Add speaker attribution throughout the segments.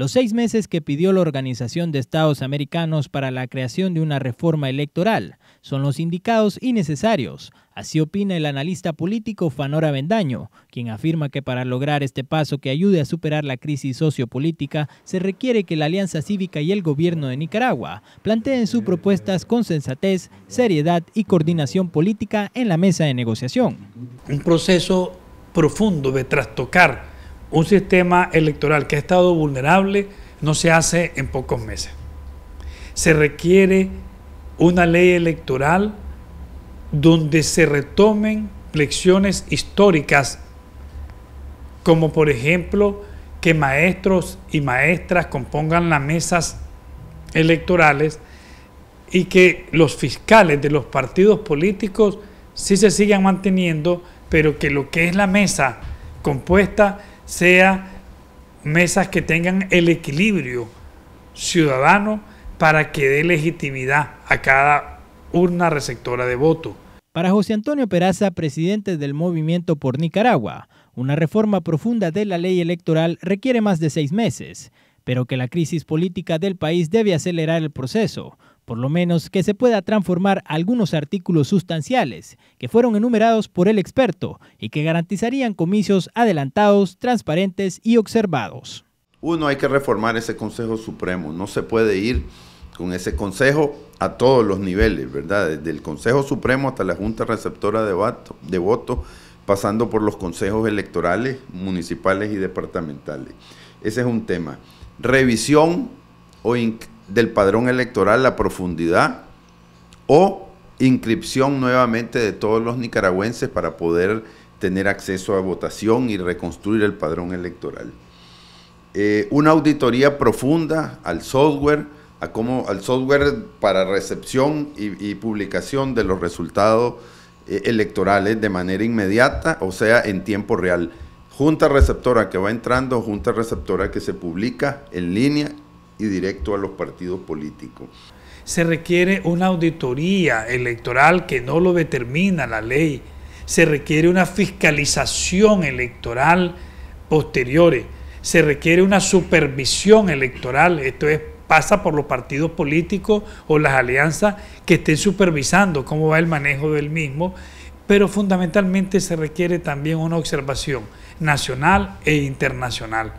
Speaker 1: los seis meses que pidió la Organización de Estados Americanos para la creación de una reforma electoral son los indicados y necesarios. Así opina el analista político Fanora Bendaño, quien afirma que para lograr este paso que ayude a superar la crisis sociopolítica se requiere que la Alianza Cívica y el gobierno de Nicaragua planteen sus propuestas con sensatez, seriedad y coordinación política en la mesa de negociación. Un proceso profundo de trastocar un sistema electoral que ha estado
Speaker 2: vulnerable no se hace en pocos meses. Se requiere una ley electoral donde se retomen lecciones históricas, como por ejemplo que maestros y maestras compongan las mesas electorales y que los fiscales de los partidos políticos sí se sigan manteniendo, pero que lo que es la mesa compuesta sea mesas que tengan el equilibrio ciudadano para que dé legitimidad a
Speaker 1: cada urna receptora de voto. Para José Antonio Peraza, presidente del Movimiento por Nicaragua, una reforma profunda de la ley electoral requiere más de seis meses pero que la crisis política del país debe acelerar el proceso, por lo menos que se pueda transformar algunos artículos sustanciales que fueron enumerados por el experto y que garantizarían comicios adelantados, transparentes y observados.
Speaker 3: Uno, hay que reformar ese Consejo Supremo, no se puede ir con ese Consejo a todos los niveles, ¿verdad? Desde el Consejo Supremo hasta la Junta Receptora de, voto, pasando por los consejos electorales, municipales y departamentales. Ese es un tema revisión o del padrón electoral la profundidad o inscripción nuevamente de todos los nicaragüenses para poder tener acceso a votación y reconstruir el padrón electoral. Eh, una auditoría profunda al software, a al software para recepción y, publicación de los resultados eh, electorales de manera inmediata, o sea, en tiempo real junta receptora que va entrando, junta receptora que se publica en línea y directo a los partidos políticos.
Speaker 2: Se requiere una auditoría electoral que no lo determina la ley. Se requiere una fiscalización electoral posteriores. Se requiere una supervisión electoral. Esto es pasa por los partidos políticos o las alianzas que estén supervisando cómo va el manejo del mismo pero fundamentalmente se requiere
Speaker 1: también una observación nacional e internacional.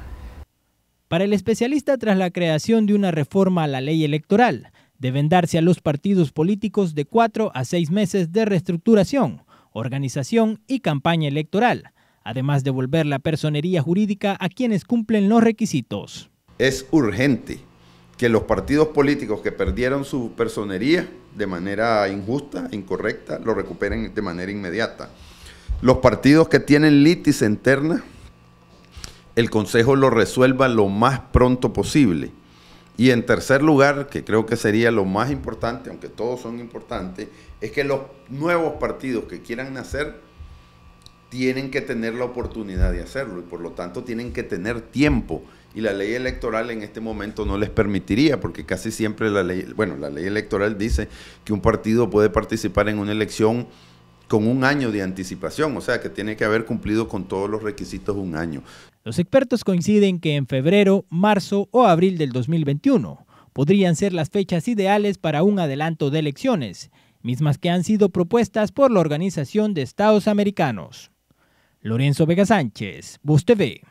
Speaker 1: Para el especialista, tras la creación de una reforma a la ley electoral, deben darse a los partidos políticos de cuatro a seis meses de reestructuración, organización y campaña electoral, además de volver la personería jurídica a quienes cumplen los requisitos.
Speaker 3: Es urgente que los partidos políticos que perdieron su personería de manera injusta, incorrecta, lo recuperen de manera inmediata. Los partidos que tienen litis interna, el Consejo lo resuelva lo más pronto posible. Y en tercer lugar, que creo que sería lo más importante, aunque todos son importantes, es que los nuevos partidos que quieran nacer tienen que tener la oportunidad de hacerlo y por lo tanto tienen que tener tiempo. Y la ley electoral en este momento no les permitiría, porque casi siempre la ley, bueno, la ley electoral dice que un partido puede participar en una elección con un año de anticipación, o sea que tiene que haber cumplido con todos los requisitos un año.
Speaker 1: Los expertos coinciden que en febrero, marzo o abril del 2021 podrían ser las fechas ideales para un adelanto de elecciones, mismas que han sido propuestas por la Organización de Estados Americanos. Lorenzo Vega Sánchez, Bus TV.